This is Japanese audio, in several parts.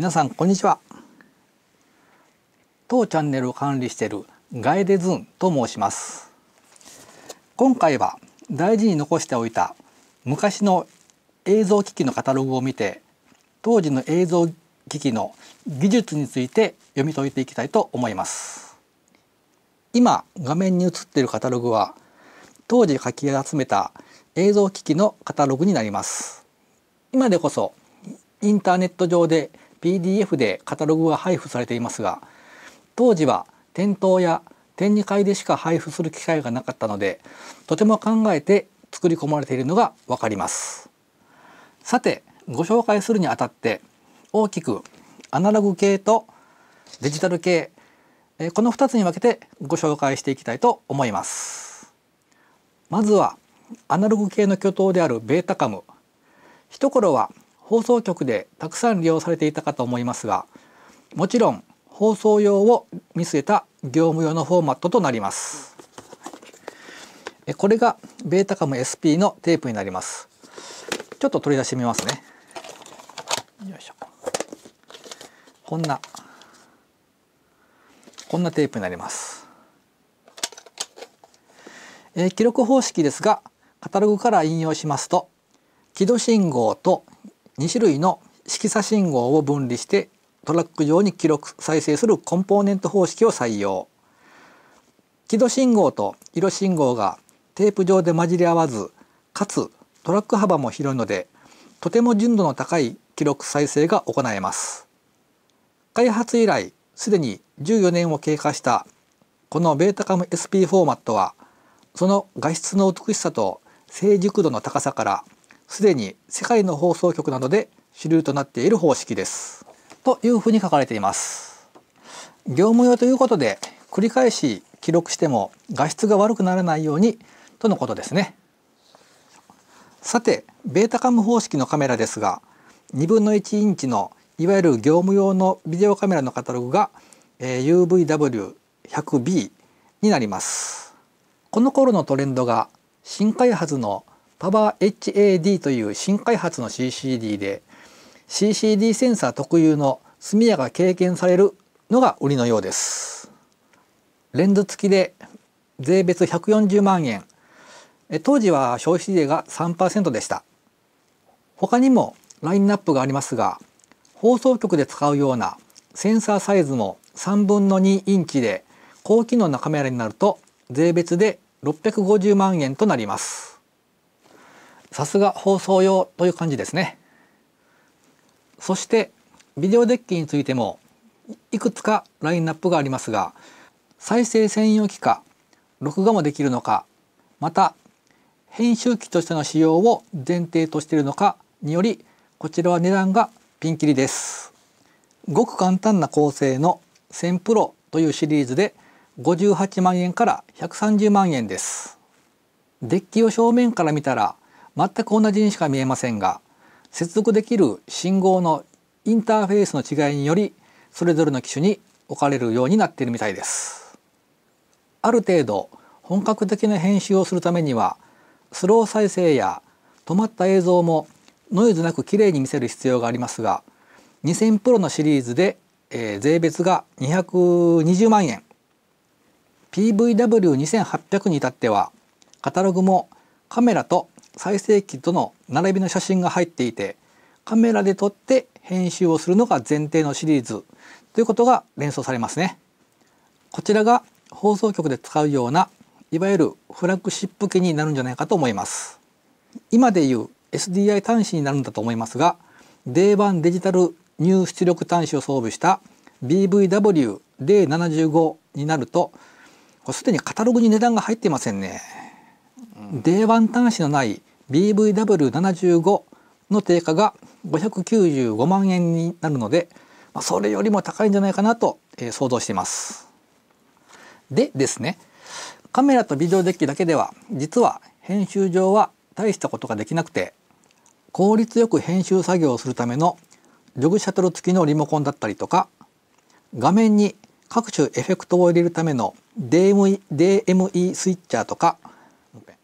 皆さんこんにちは当チャンネルを管理しているガイデズンと申します今回は大事に残しておいた昔の映像機器のカタログを見て当時の映像機器の技術について読み解いていきたいと思います今画面に映っているカタログは当時書き集めた映像機器のカタログになります今でこそインターネット上で PDF でカタログが配布されていますが当時は店頭や展示会でしか配布する機会がなかったのでとても考えて作り込まれているのが分かりますさてご紹介するにあたって大きくアナログ系とデジタル系この2つに分けてご紹介していきたいと思いますまずはアナログ系の巨頭であるベータカム一頃は放送局でたくさん利用されていたかと思いますがもちろん放送用を見据えた業務用のフォーマットとなりますこれがベータカム SP のテープになりますちょっと取り出してみますねよいしょこんなこんなテープになります、えー、記録方式ですがカタログから引用しますと起動信号と2種類の色差信号を分離してトラック上に記録再生するコンポーネント方式を採用輝度信号と色信号がテープ上で混じり合わずかつトラック幅も広いのでとても純度の高い記録再生が行えます開発以来すでに14年を経過したこのベータカム SP フォーマットはその画質の美しさと成熟度の高さからすでに世界の放送局などで主流となっている方式です。というふうに書かれています。業務用ということで繰り返し記録しても画質が悪くならないようにとのことですね。さてベータカム方式のカメラですが2分の1インチのいわゆる業務用のビデオカメラのカタログが、えー、UVW100B になります。この頃のトレンドが新開発のパワー h a d という新開発の CCD で CCD センサー特有の速やか経験されるのが売りのようですレンズ付きで税別140万円当時は消費税が3%でした他にもラインナップがありますが放送局で使うようなセンサーサイズも3分の2インチで高機能なカメラになると税別で650万円となりますさすが放送用という感じですねそしてビデオデッキについてもいくつかラインナップがありますが再生専用機か録画もできるのかまた編集機としての使用を前提としているのかによりこちらは値段がピンキリですごく簡単な構成の1000プロというシリーズで58万円から130万円ですデッキを正面から見たら全く同じにしか見えませんが接続できる信号のインターフェースの違いによりそれぞれの機種に置かれるようになっているみたいです。ある程度本格的な編集をするためにはスロー再生や止まった映像もノイズなくきれいに見せる必要がありますが2000プロのシリーズで、えー、税別が220万円 PVW2800 に至ってはカタログもカメラと再生機との並びの写真が入っていてカメラで撮って編集をするのが前提のシリーズということが連想されますね。こちらが放送局で使うようないわゆるフラッグシップ機になるんじゃないかと思います。今でいう SDI 端子になるんだと思いますが D1 デジタル入出力端子を装備した BVW075 になるとこれすでにカタログに値段が入っていませんね。うん、D1 端子のない BVW75 の定価が595万円になるので、まあ、それよりも高いんじゃないかなと、えー、想像しています。でですねカメラとビデオデッキだけでは実は編集上は大したことができなくて効率よく編集作業をするためのジョグシャトル付きのリモコンだったりとか画面に各種エフェクトを入れるための DME, DME スイッチャーとか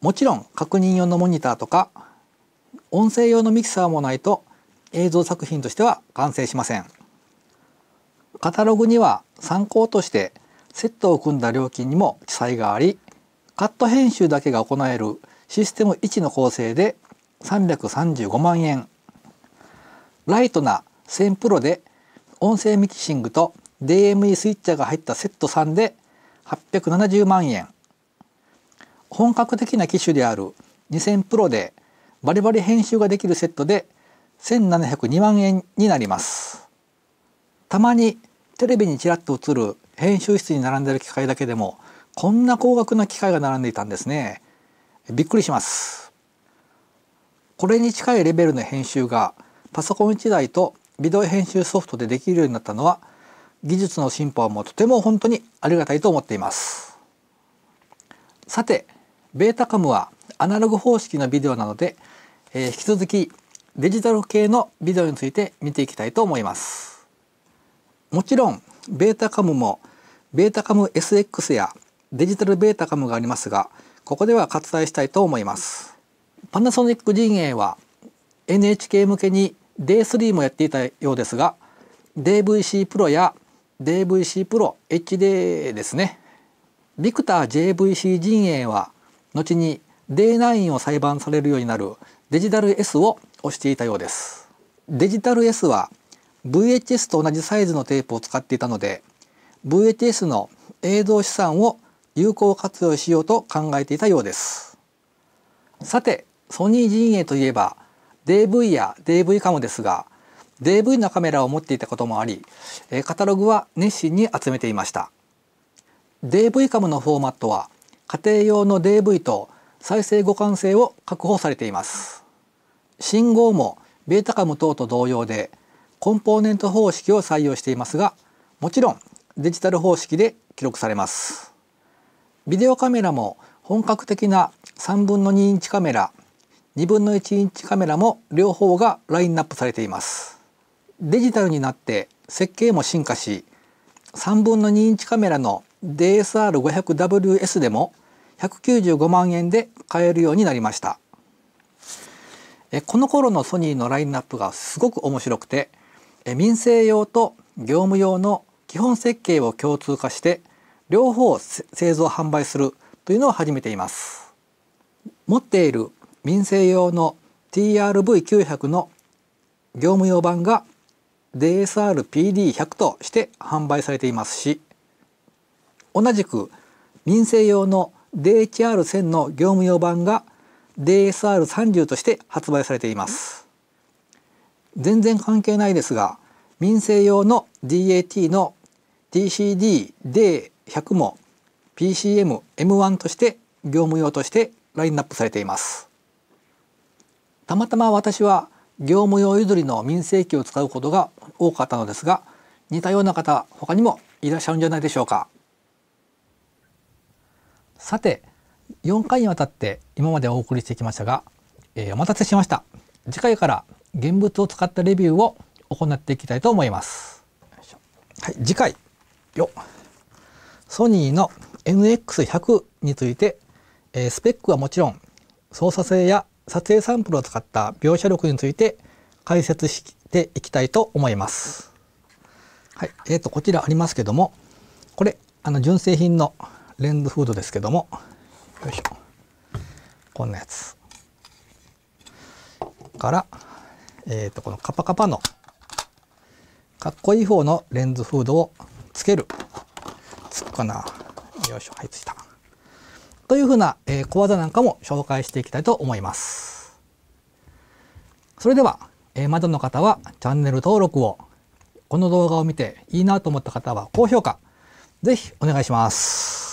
もちろん確認用のモニターとか音声用のミキサーもないと映像作品としては完成しませんカタログには参考としてセットを組んだ料金にも記載がありカット編集だけが行えるシステム1の構成で335万円ライトな1000プロで音声ミキシングと DME スイッチャーが入ったセット3で870万円本格的な機種である2000 Pro でバリバリ編集ができるセットで1702万円になりますたまにテレビにちらっと映る編集室に並んでる機械だけでもこんな高額な機械が並んでいたんですねびっくりしますこれに近いレベルの編集がパソコン1台とビデオ編集ソフトでできるようになったのは技術の進歩はもうとても本当にありがたいと思っていますさてベータカムはアナログ方式のビデオなので、えー、引き続きデジタル系のビデオについて見ていきたいと思います。もちろんベータカムもベータカム SX やデジタルベータカムがありますがここでは割愛したいと思います。パナソニック陣営は NHK 向けに D3 もやっていたようですが DVC プロや DVC プロ HD ですね。ビクター JVC 陣営は後に D9 を裁判されるようになるデジタル S を押していたようですデジタル S は VHS と同じサイズのテープを使っていたので VHS の映像資産を有効活用しようと考えていたようですさてソニー陣営といえば DV や DV カムですが DV のカメラを持っていたこともありカタログは熱心に集めていました DV カムのフォーマットは家庭用の DV と再生互換性を確保されています信号もベータカム等と同様でコンポーネント方式を採用していますがもちろんデジタル方式で記録されますビデオカメラも本格的な3分の2インチカメラ2分の1インチカメラも両方がラインナップされていますデジタルになって設計も進化し3分の2インチカメラの DSR500WS でも195万円で買えるようになりましたえこの頃のソニーのラインナップがすごく面白くてえ民生用と業務用の基本設計を共通化して両方製造販売するというのを始めています持っている民生用の TRV900 の業務用版が DSR-PD100 として販売されていますし同じく民生用の DHR1000 の業務用版が DSR30 として発売されています全然関係ないですが民生用の DAT の DCD-D100 も PCM-M1 として業務用としてラインナップされていますたまたま私は業務用ゆりの民生機を使うことが多かったのですが似たような方他にもいらっしゃるんじゃないでしょうかさて4回にわたって今までお送りしてきましたが、えー、お待たせしました次回から現物を使ったレビューを行っていきたいと思いますはい次回よソニーの NX100 について、えー、スペックはもちろん操作性や撮影サンプルを使った描写力について解説していきたいと思います。はい、えっ、ー、とこちらありますけども、これあの純正品のレンズフードですけどもよいしょこんなやつからえっ、ー、とこのカパカパのかっこいい方のレンズフードをつけるつくかなよいしょはいついたというふうな、えー、小技なんかも紹介していきたいと思いますそれでは、えー、まだの方はチャンネル登録をこの動画を見ていいなと思った方は高評価ぜひお願いします。